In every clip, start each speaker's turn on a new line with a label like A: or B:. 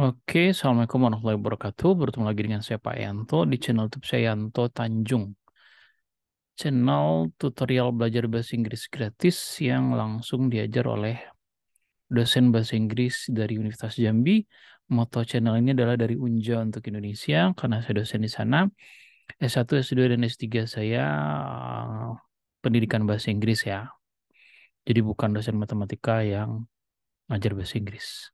A: Oke, Assalamualaikum warahmatullahi wabarakatuh. Bertemu lagi dengan saya Pak Yanto di channel YouTube saya Yanto Tanjung. Channel tutorial belajar bahasa Inggris gratis yang langsung diajar oleh dosen bahasa Inggris dari Universitas Jambi. Moto channel ini adalah dari Unja untuk Indonesia karena saya dosen di sana. S1, S2, dan S3 saya eh, pendidikan bahasa Inggris ya. Jadi bukan dosen matematika yang ngajar bahasa Inggris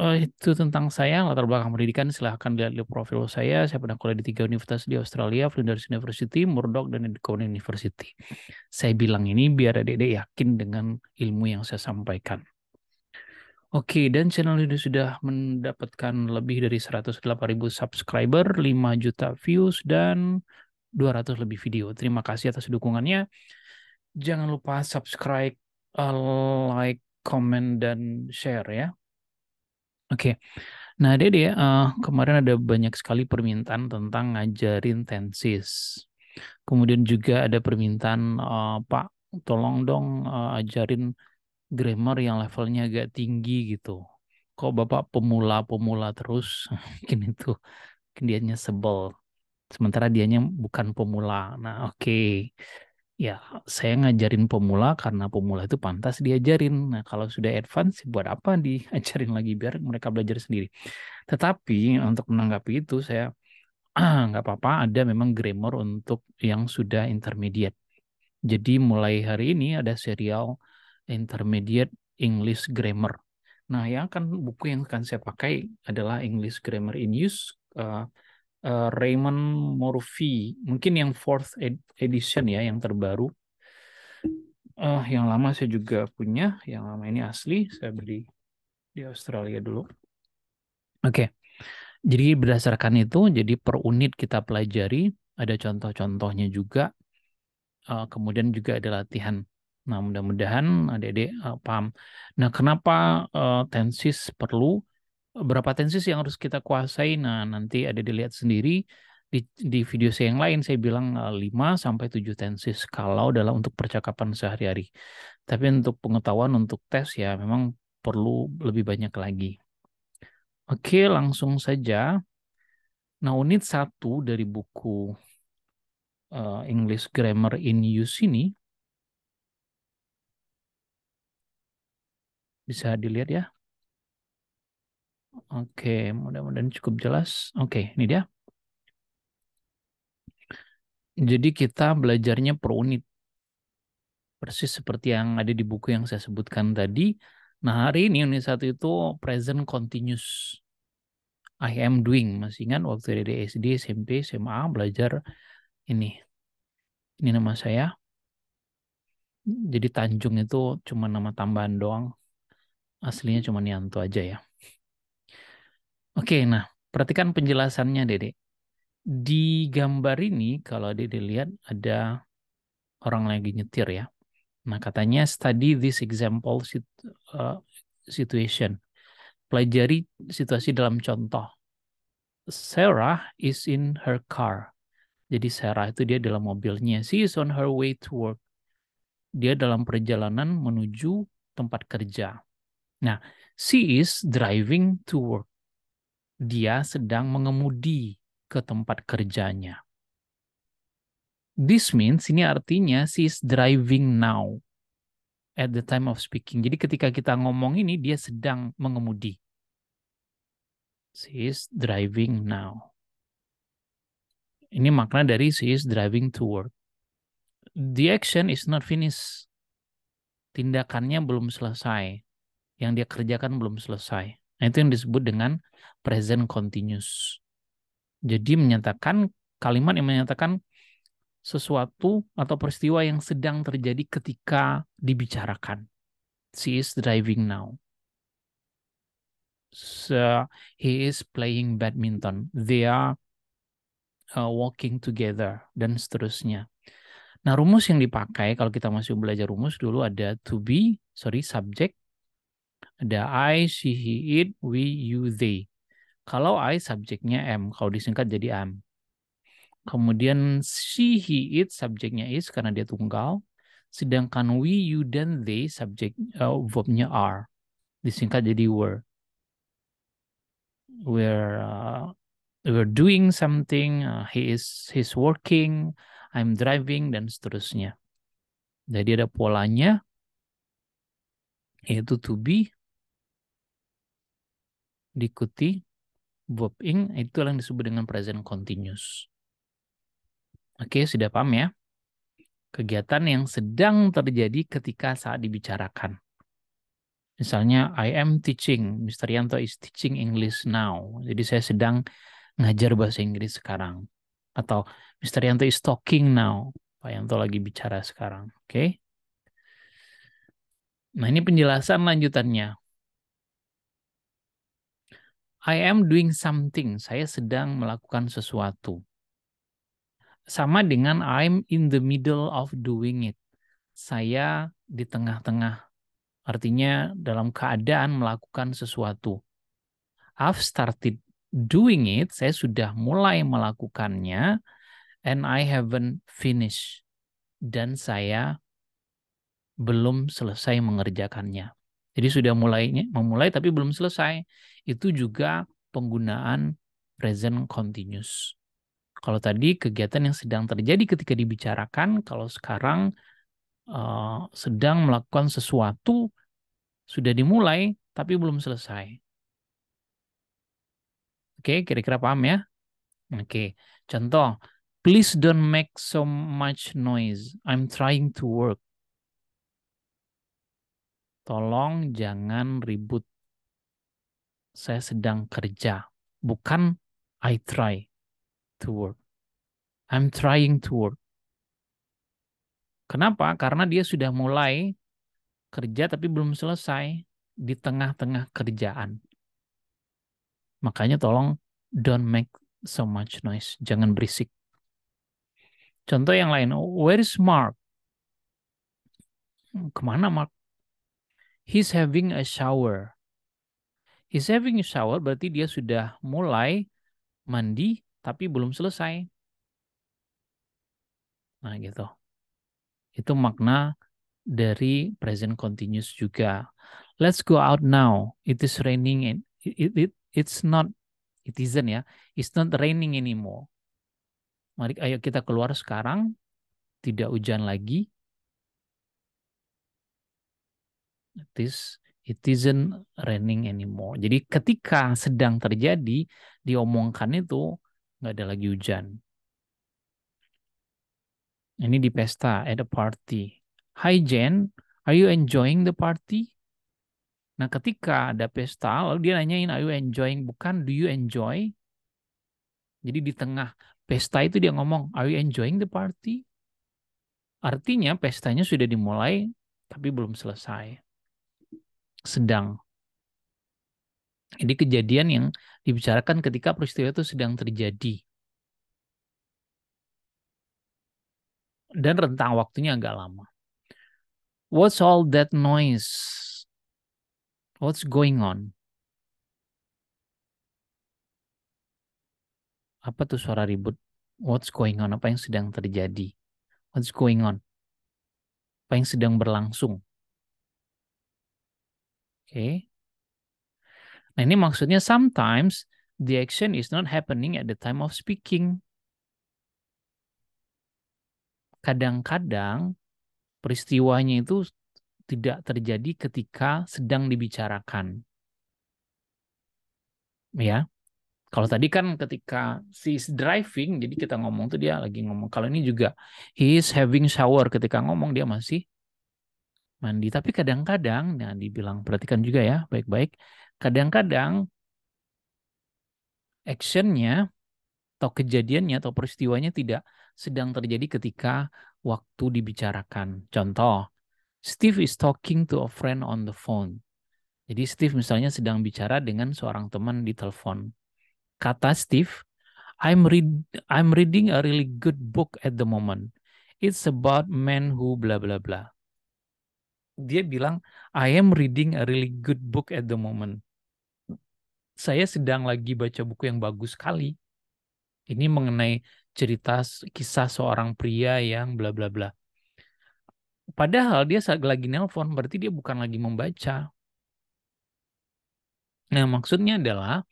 A: uh, itu tentang saya, latar belakang pendidikan silahkan lihat di profil saya. Saya pernah kuliah di tiga universitas di Australia, Flinders University, Murdoch, dan Edinburgh University. Saya bilang ini biar adik-adik yakin dengan ilmu yang saya sampaikan. Oke, dan channel ini sudah mendapatkan lebih dari ribu subscriber, 5 juta views, dan 200 lebih video. Terima kasih atas dukungannya. Jangan lupa subscribe, eh, like, comment, dan share ya. Oke. Nah, Dede, uh, eh, kemarin ada banyak sekali permintaan tentang ngajarin tensis. Kemudian juga ada permintaan, uh, Pak, tolong dong uh, ajarin grammar yang levelnya agak tinggi gitu. Kok Bapak pemula-pemula terus? mungkin itu, mungkin sebel. Sementara dianya bukan pemula. Nah, oke. Okay ya saya ngajarin pemula karena pemula itu pantas diajarin. Nah kalau sudah advance buat apa diajarin lagi biar mereka belajar sendiri. Tetapi untuk menanggapi itu saya nggak apa-apa ada memang grammar untuk yang sudah intermediate. Jadi mulai hari ini ada serial intermediate English grammar. Nah yang akan buku yang akan saya pakai adalah English grammar in use. Uh, uh, Raymond Morphy, mungkin yang fourth ed edition ya, yang terbaru. Uh, yang lama saya juga punya, yang lama ini asli, saya beli di Australia dulu. Oke, okay. jadi berdasarkan itu, jadi per unit kita pelajari, ada contoh-contohnya juga, uh, kemudian juga ada latihan Nah, mudah-mudahan adik-adik uh, paham. Nah, kenapa uh, tensis perlu? berapa tensis yang harus kita kuasai. Nah, nanti ada dilihat sendiri di, di video saya yang lain saya bilang 5 eh, sampai 7 tensis kalau dalam untuk percakapan sehari-hari. Tapi untuk pengetahuan untuk tes ya memang perlu lebih banyak lagi. Oke, langsung saja. Nah, unit satu dari buku uh, English Grammar in Use ini bisa dilihat ya Oke, mudah-mudahan cukup jelas. Oke, ini dia. Jadi kita belajarnya per unit. Persis seperti yang ada di buku yang saya sebutkan tadi. Nah, hari ini unit satu itu present continuous. I am doing. Masih ingat waktu dari SD, SMP, SMA belajar ini. Ini nama saya. Jadi Tanjung itu cuma nama tambahan doang. Aslinya cuma Nianto aja ya. Oke, nah perhatikan penjelasannya Dede. Di gambar ini kalau Dede lihat ada orang lagi nyetir ya. Nah katanya study this example uh, situation. Pelajari situasi dalam contoh. Sarah is in her car. Jadi Sarah itu dia dalam mobilnya. She is on her way to work. Dia dalam perjalanan menuju tempat kerja. Nah, she is driving to work dia sedang mengemudi ke tempat kerjanya. This means ini artinya she is driving now at the time of speaking. Jadi ketika kita ngomong ini dia sedang mengemudi. She is driving now. Ini makna dari she is driving work. The action is not finished. Tindakannya belum selesai. Yang dia kerjakan belum selesai. Nah, itu yang disebut dengan present continuous. Jadi menyatakan kalimat yang menyatakan sesuatu atau peristiwa yang sedang terjadi ketika dibicarakan. She is driving now. So, he is playing badminton. They are uh, walking together dan seterusnya. Nah, rumus yang dipakai kalau kita masih belajar rumus dulu ada to be, sorry, subject, ada I, she, he, it, we, you, they. Kalau I subjeknya am, kalau disingkat jadi am. Kemudian she, he, it subjeknya is karena dia tunggal. Sedangkan we, you, dan they subjek uh, verbnya are. Disingkat jadi were. We're uh, we're doing something, uh, he is he's working, I'm driving dan seterusnya. Jadi ada polanya yaitu to be, diikuti verb Ing itu yang disebut dengan present continuous. Oke, sudah paham ya? Kegiatan yang sedang terjadi ketika saat dibicarakan. Misalnya, I am teaching. Mr. Yanto is teaching English now. Jadi saya sedang ngajar bahasa Inggris sekarang. Atau Mr. Yanto is talking now. Pak Yanto lagi bicara sekarang. Oke. Okay? Nah, ini penjelasan lanjutannya. I am doing something. Saya sedang melakukan sesuatu. Sama dengan I'm in the middle of doing it. Saya di tengah-tengah. Artinya dalam keadaan melakukan sesuatu. I've started doing it. Saya sudah mulai melakukannya. And I haven't finished. Dan saya belum selesai mengerjakannya. Jadi sudah mulainya, memulai tapi belum selesai. Itu juga penggunaan present continuous. Kalau tadi kegiatan yang sedang terjadi ketika dibicarakan, kalau sekarang uh, sedang melakukan sesuatu sudah dimulai tapi belum selesai. Oke, kira-kira paham ya? Oke, contoh, please don't make so much noise. I'm trying to work. Tolong jangan ribut. Saya sedang kerja. Bukan I try to work. I'm trying to work. Kenapa? Karena dia sudah mulai kerja tapi belum selesai di tengah-tengah kerjaan. Makanya tolong don't make so much noise. Jangan berisik. Contoh yang lain, where is Mark? Kemana Mark? He's having a shower. He's having a shower berarti dia sudah mulai mandi tapi belum selesai. Nah gitu. Itu makna dari present continuous juga. Let's go out now. It is raining and it, it it's not it isn't ya. It's not raining anymore. Mari ayo kita keluar sekarang. Tidak hujan lagi. It is it isn't raining anymore. Jadi ketika sedang terjadi diomongkan itu nggak ada lagi hujan. Ini di pesta at a party. Hi Jen, are you enjoying the party? Nah ketika ada pesta lalu dia nanyain are you enjoying bukan do you enjoy? Jadi di tengah pesta itu dia ngomong are you enjoying the party? Artinya pestanya sudah dimulai tapi belum selesai sedang. Jadi kejadian yang dibicarakan ketika peristiwa itu sedang terjadi. Dan rentang waktunya agak lama. What's all that noise? What's going on? Apa tuh suara ribut? What's going on? Apa yang sedang terjadi? What's going on? Apa yang sedang berlangsung? okay. Nah ini maksudnya sometimes the action is not happening at the time of speaking. Kadang-kadang peristiwanya itu tidak terjadi ketika sedang dibicarakan. Ya. Kalau tadi kan ketika si driving, jadi kita ngomong tuh dia lagi ngomong. Kalau ini juga he is having shower ketika ngomong dia masih mandi. Tapi kadang-kadang, nah dibilang perhatikan juga ya, baik-baik. Kadang-kadang actionnya atau kejadiannya atau peristiwanya tidak sedang terjadi ketika waktu dibicarakan. Contoh, Steve is talking to a friend on the phone. Jadi Steve misalnya sedang bicara dengan seorang teman di telepon. Kata Steve, I'm read I'm reading a really good book at the moment. It's about men who bla bla bla dia bilang I am reading a really good book at the moment. Saya sedang lagi baca buku yang bagus sekali. Ini mengenai cerita kisah seorang pria yang bla bla bla. Padahal dia saat lagi nelpon, berarti dia bukan lagi membaca. Nah, maksudnya adalah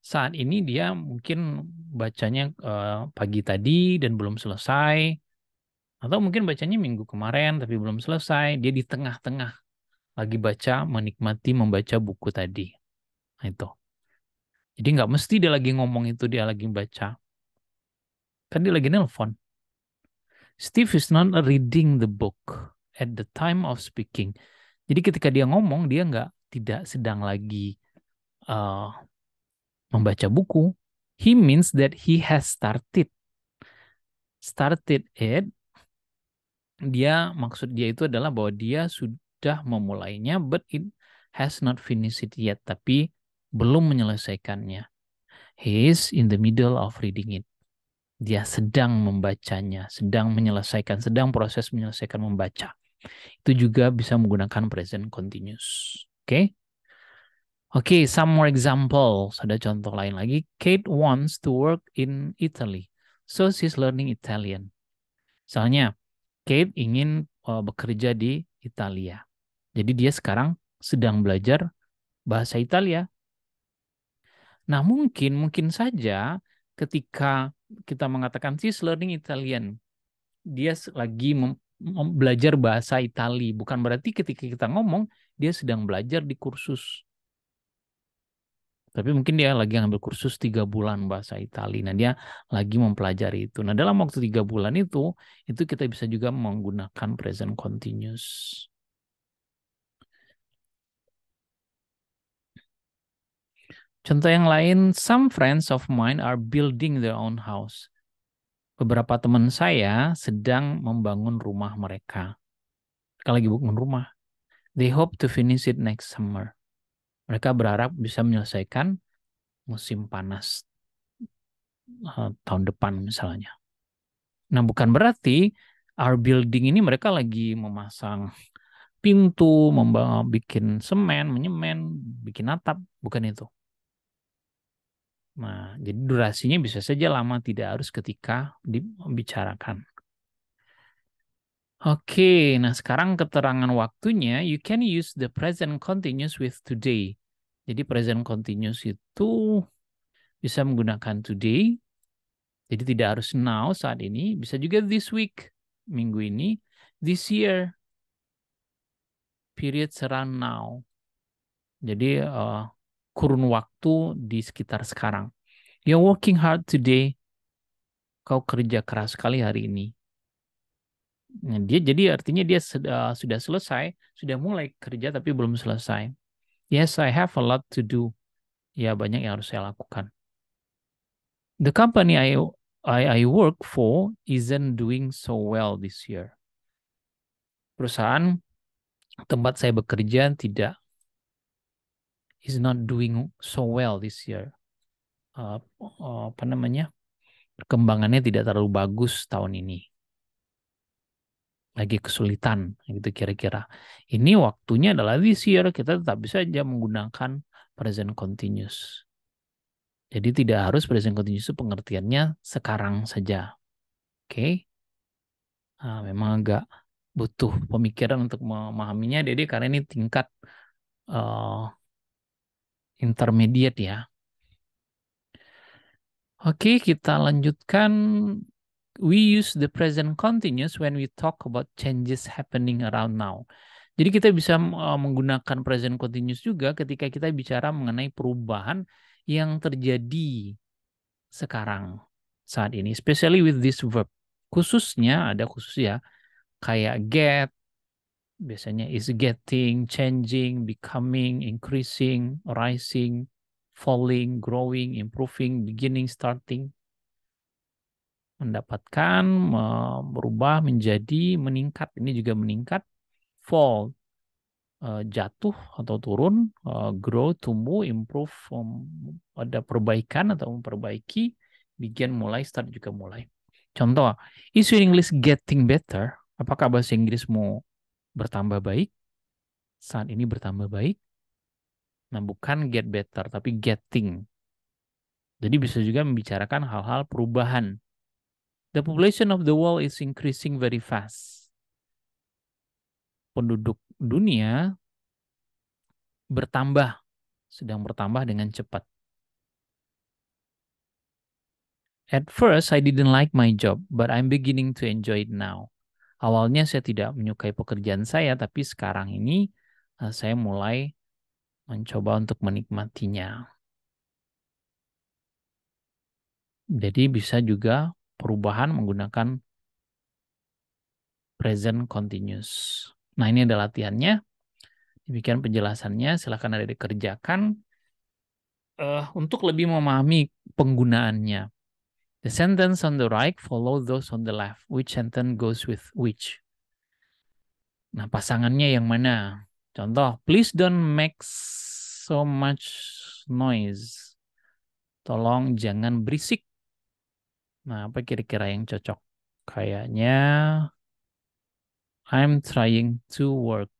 A: saat ini dia mungkin bacanya uh, pagi tadi dan belum selesai atau mungkin bacanya minggu kemarin tapi belum selesai, dia di tengah-tengah lagi baca, menikmati membaca buku tadi. Nah, itu. Jadi nggak mesti dia lagi ngomong itu, dia lagi baca. Kan dia lagi nelpon. Steve is not reading the book at the time of speaking. Jadi ketika dia ngomong, dia nggak tidak sedang lagi uh, membaca buku. He means that he has started. Started it dia maksud dia itu adalah bahwa dia sudah memulainya but it has not finished it yet tapi belum menyelesaikannya he is in the middle of reading it dia sedang membacanya sedang menyelesaikan sedang proses menyelesaikan membaca itu juga bisa menggunakan present continuous oke okay? Oke, okay, some more examples. Ada contoh lain lagi. Kate wants to work in Italy, so she's learning Italian. Misalnya, Kate ingin uh, bekerja di Italia. Jadi dia sekarang sedang belajar bahasa Italia. Nah mungkin, mungkin saja ketika kita mengatakan she's learning Italian, dia lagi belajar bahasa Itali. Bukan berarti ketika kita ngomong, dia sedang belajar di kursus tapi mungkin dia lagi ngambil kursus tiga bulan bahasa Itali. Nah dia lagi mempelajari itu. Nah dalam waktu tiga bulan itu, itu kita bisa juga menggunakan present continuous. Contoh yang lain, some friends of mine are building their own house. Beberapa teman saya sedang membangun rumah mereka. Mereka lagi bangun rumah. They hope to finish it next summer. Mereka berharap bisa menyelesaikan musim panas uh, tahun depan misalnya. Nah, bukan berarti our building ini mereka lagi memasang pintu, membawa, bikin semen, menyemen, bikin atap, bukan itu. Nah, jadi durasinya bisa saja lama, tidak harus ketika dibicarakan. Oke, nah sekarang keterangan waktunya, you can use the present continuous with today. Jadi present continuous itu bisa menggunakan today. Jadi tidak harus now saat ini, bisa juga this week, minggu ini, this year, period serang now. Jadi uh, kurun waktu di sekitar sekarang. You're working hard today. Kau kerja keras sekali hari ini. Nah, dia jadi artinya dia sudah, eh, sudah selesai, sudah mulai kerja tapi belum selesai. Yes, I have a lot to do. Ya, banyak yang harus saya lakukan. The company I I, I work for isn't doing so well this year. Perusahaan tempat saya bekerja tidak is not doing so well this year. Uh, apa namanya? Perkembangannya tidak terlalu bagus tahun ini lagi kesulitan gitu kira-kira. Ini waktunya adalah this year kita tetap bisa aja menggunakan present continuous. Jadi tidak harus present continuous itu pengertiannya sekarang saja. Oke. Okay? Nah, memang agak butuh pemikiran untuk memahaminya jadi karena ini tingkat uh, intermediate ya. Oke, okay, kita lanjutkan we use the present continuous when we talk about changes happening around now. Jadi kita bisa eh, menggunakan present continuous juga ketika kita bicara mengenai perubahan yang terjadi sekarang saat ini, especially with this verb. Khususnya ada khusus ya, kayak get, biasanya is getting, changing, becoming, increasing, rising, falling, growing, improving, beginning, starting mendapatkan berubah menjadi meningkat ini juga meningkat fall e, jatuh atau turun e, grow tumbuh improve ada perbaikan atau memperbaiki begin mulai start juga mulai contoh is your English getting better apakah bahasa Inggrismu bertambah baik saat ini bertambah baik nah bukan get better tapi getting jadi bisa juga membicarakan hal-hal perubahan The population of the world is increasing very fast. Penduduk dunia bertambah, sedang bertambah dengan cepat. At first, I didn't like my job, but I'm beginning to enjoy it now. Awalnya saya tidak menyukai pekerjaan saya, tapi sekarang ini eh, saya mulai mencoba untuk menikmatinya. Jadi bisa juga perubahan menggunakan present continuous. Nah, ini ada latihannya. Demikian penjelasannya, silahkan ada dikerjakan uh, eh, untuk lebih memahami penggunaannya. The sentence on the right follow those on the left. Which sentence goes with which? Nah, pasangannya yang mana? Contoh, please don't make so much noise. Tolong jangan berisik. Nah, apa kira-kira yang cocok? Kayaknya I'm trying to work.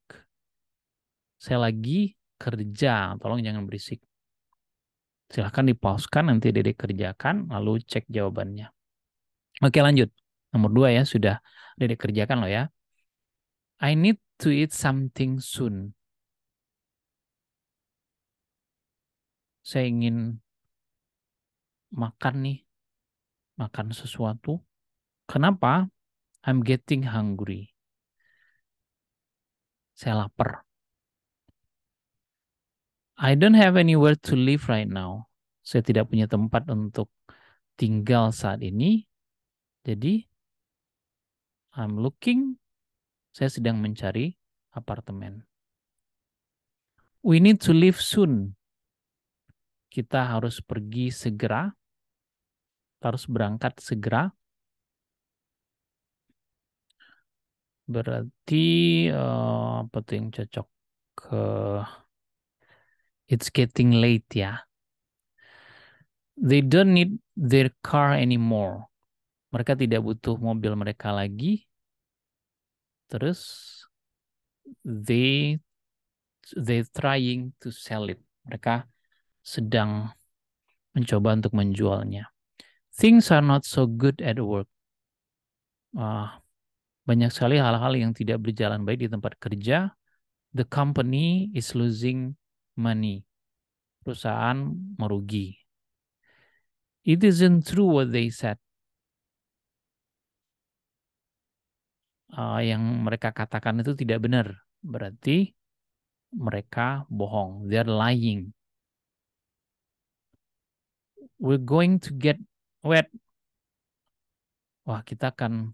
A: Saya lagi kerja, tolong jangan berisik. Silahkan dipauskan, nanti dia kerjakan, lalu cek jawabannya. Oke lanjut. Nomor dua ya, sudah dia kerjakan loh ya. I need to eat something soon. Saya ingin makan nih makan sesuatu. Kenapa? I'm getting hungry. Saya lapar. I don't have anywhere to live right now. Saya tidak punya tempat untuk tinggal saat ini. Jadi, I'm looking. Saya sedang mencari apartemen. We need to leave soon. Kita harus pergi segera harus berangkat segera. Berarti uh, apa tuh yang cocok ke It's getting late ya. They don't need their car anymore. Mereka tidak butuh mobil mereka lagi. Terus they they trying to sell it. Mereka sedang mencoba untuk menjualnya things are not so good at work. Uh, banyak sekali hal-hal yang tidak berjalan baik di tempat kerja. The company is losing money. Perusahaan merugi. It isn't true what they said. Uh, yang mereka katakan itu tidak benar. Berarti mereka bohong. They're lying. We're going to get wet. Wah, kita akan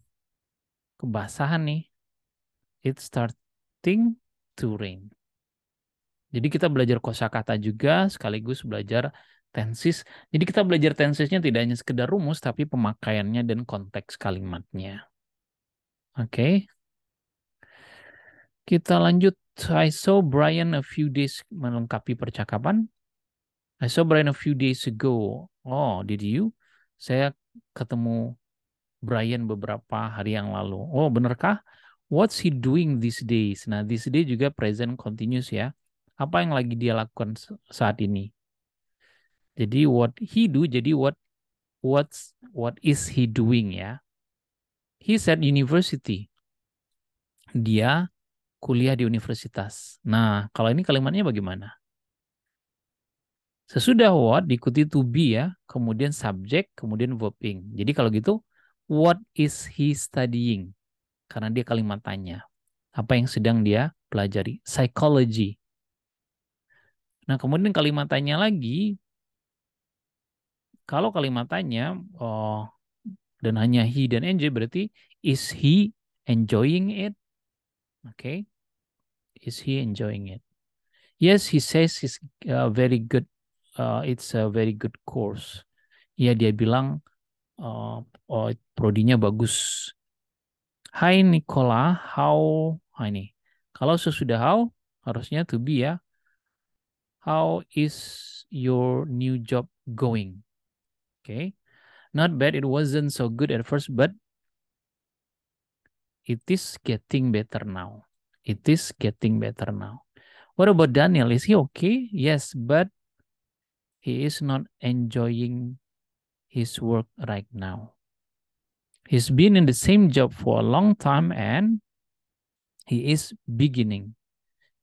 A: kebasahan nih. It's starting to rain. Jadi kita belajar kosakata juga sekaligus belajar tenses. Jadi kita belajar tensesnya tidak hanya sekedar rumus tapi pemakaiannya dan konteks kalimatnya. Oke. Okay. Kita lanjut. I saw Brian a few days melengkapi percakapan. I saw Brian a few days ago. Oh, did you? Saya ketemu Brian beberapa hari yang lalu. Oh, benarkah? What's he doing these days? Nah, this day juga present continuous ya. Apa yang lagi dia lakukan saat ini? Jadi what he do, jadi what what's what is he doing ya? He said university. Dia kuliah di universitas. Nah, kalau ini kalimatnya bagaimana? Sesudah what diikuti to be ya, kemudian subject kemudian verbing. Jadi kalau gitu what is he studying? Karena dia kalimat tanya. Apa yang sedang dia pelajari? Psychology. Nah, kemudian kalimat tanya lagi kalau kalimat tanya oh dan hanya he dan enjoy berarti is he enjoying it? Oke. Okay. Is he enjoying it? Yes, he says he's uh, very good uh, it's a very good course. Ya dia bilang uh, oh, prodinya bagus. Hi Nicola, how ah, ini. Kalau sesudah how harusnya to be ya. How is your new job going? Okay. Not bad, it wasn't so good at first, but it is getting better now. It is getting better now. What about Daniel? Is he okay? Yes, but he is not enjoying his work right now. He's been in the same job for a long time and he is beginning.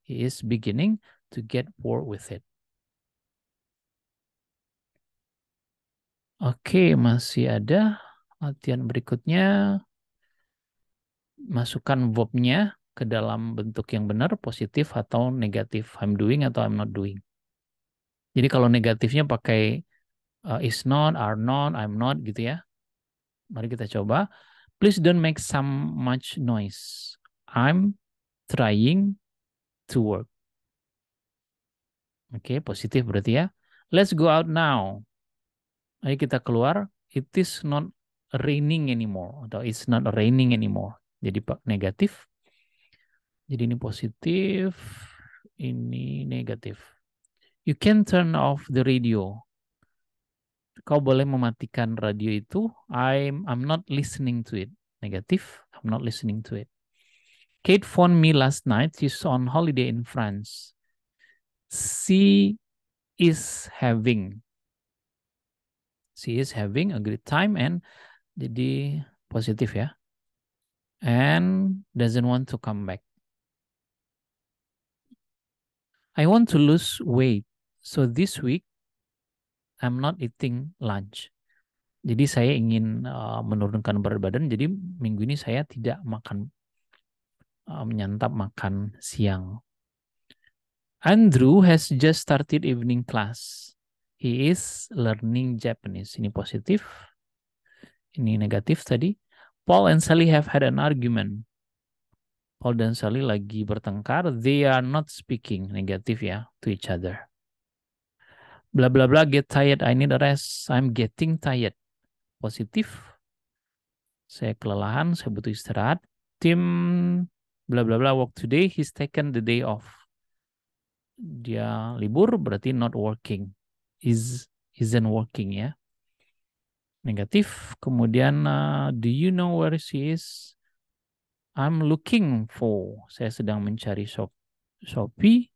A: He is beginning to get bored with it. Oke, masih ada latihan berikutnya. Masukkan verb-nya ke dalam bentuk yang benar, positif atau negatif. I'm doing atau I'm not doing. Jadi kalau negatifnya pakai uh, is not, are not, I'm not gitu ya. Mari kita coba. Please don't make some much noise. I'm trying to work. Oke, okay, positif berarti ya. Let's go out now. Ayo kita keluar. It is not raining anymore. Atau it's not raining anymore. Jadi negatif. Jadi ini positif. Ini negatif you can turn off the radio. Kau boleh mematikan radio itu. I'm I'm not listening to it. Negatif. I'm not listening to it. Kate phoned me last night. She's on holiday in France. She is having. She is having a great time and jadi positif ya. And doesn't want to come back. I want to lose weight. So this week I'm not eating lunch. Jadi saya ingin uh, menurunkan berat badan. Jadi minggu ini saya tidak makan uh, menyantap makan siang. Andrew has just started evening class. He is learning Japanese. Ini positif. Ini negatif tadi. Paul and Sally have had an argument. Paul dan Sally lagi bertengkar. They are not speaking negatif ya to each other bla bla bla get tired I need a rest I'm getting tired positif saya kelelahan saya butuh istirahat Tim bla bla bla work today he's taken the day off dia libur berarti not working is isn't working ya negatif kemudian uh, do you know where she is I'm looking for saya sedang mencari shop Shopee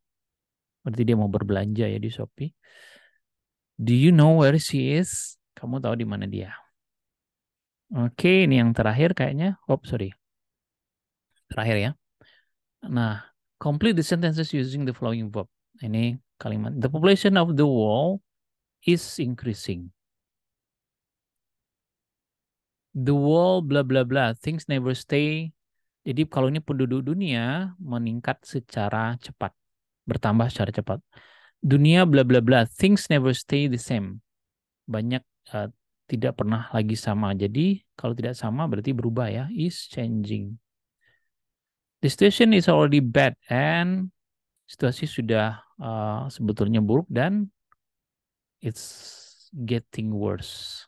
A: berarti dia mau berbelanja ya di Shopee Do you know where she is? Kamu tahu di mana dia? Oke, ini yang terakhir kayaknya. Oh, sorry. Terakhir ya. Nah, complete the sentences using the following verb. Ini kalimat. The population of the world is increasing. The world bla bla bla. Things never stay. Jadi kalau ini penduduk dunia meningkat secara cepat. Bertambah secara cepat dunia bla bla bla things never stay the same banyak uh, tidak pernah lagi sama jadi kalau tidak sama berarti berubah ya is changing the situation is already bad and situasi sudah uh, sebetulnya buruk dan it's getting worse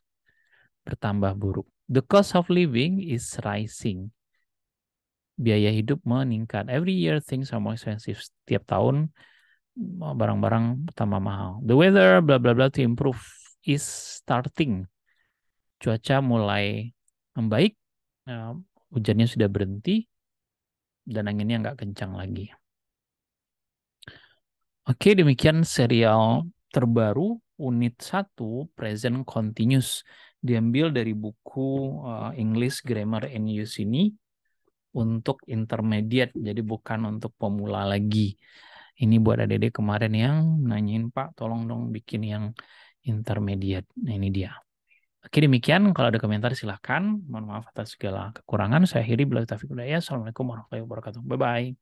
A: bertambah buruk the cost of living is rising biaya hidup meningkat every year things are more expensive setiap tahun barang-barang tambah mahal. The weather bla bla bla to improve is starting. Cuaca mulai membaik, uh, hujannya sudah berhenti dan anginnya nggak kencang lagi. Oke, demikian serial terbaru unit 1 present continuous diambil dari buku uh, English Grammar and Use ini untuk intermediate jadi bukan untuk pemula lagi. Ini buat adik-adik kemarin yang nanyain, Pak, tolong dong bikin yang intermediate. Nah, ini dia. Oke, demikian. Kalau ada komentar silahkan. Mohon maaf atas segala kekurangan. Saya akhiri. Bila Taufiq Udaya. Assalamualaikum warahmatullahi wabarakatuh. Bye-bye.